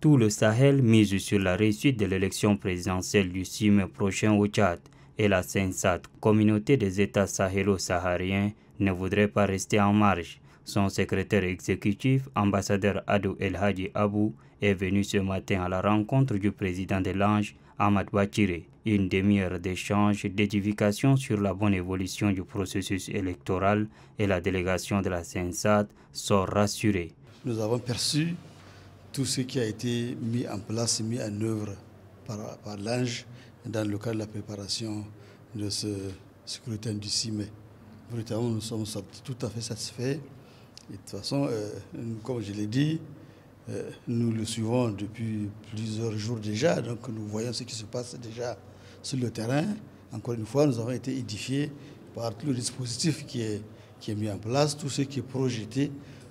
Tout le Sahel mise sur la réussite de l'élection présidentielle du 6 mai prochain au Tchad et la SENSAT, communauté des États sahélo-sahariens, ne voudrait pas rester en marge. Son secrétaire exécutif, ambassadeur Adou El Hadi Abou, est venu ce matin à la rencontre du président de l'Ange, Ahmad Bachiré. Une demi-heure d'échange, d'édification sur la bonne évolution du processus électoral et la délégation de la SENSAT sort rassurée. Nous avons perçu tout ce qui a été mis en place, mis en œuvre par, par l'ANGE dans le cadre de la préparation de ce scrutin du 6 mai. Véritablement, nous sommes tout à fait satisfaits. Et de toute façon, euh, comme je l'ai dit, euh, nous le suivons depuis plusieurs jours déjà, donc nous voyons ce qui se passe déjà sur le terrain. Encore une fois, nous avons été édifiés par tout le dispositif qui est, qui est mis en place, tout ce qui est projeté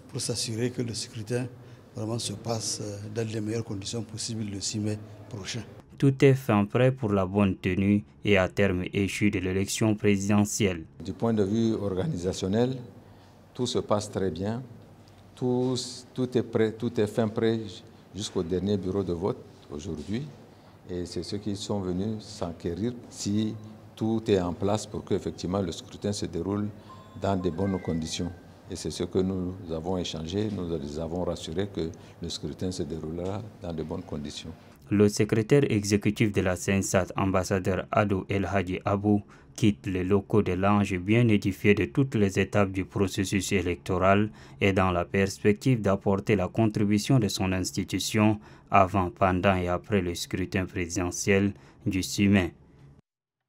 pour s'assurer que le scrutin vraiment se passe euh, dans les meilleures conditions possibles le 6 mai prochain. Tout est fin prêt pour la bonne tenue et à terme échu de l'élection présidentielle. Du point de vue organisationnel, tout se passe très bien. Tout, est, prêt, tout est fin prêt jusqu'au dernier bureau de vote aujourd'hui. Et c'est ceux qui sont venus s'enquérir si tout est en place pour que effectivement le scrutin se déroule dans de bonnes conditions. Et c'est ce que nous avons échangé. Nous les avons rassurés que le scrutin se déroulera dans de bonnes conditions. Le secrétaire exécutif de la CENSAT, ambassadeur Ado El Hadi Abou, quitte les locaux de l'Ange bien édifié de toutes les étapes du processus électoral et dans la perspective d'apporter la contribution de son institution avant, pendant et après le scrutin présidentiel du 6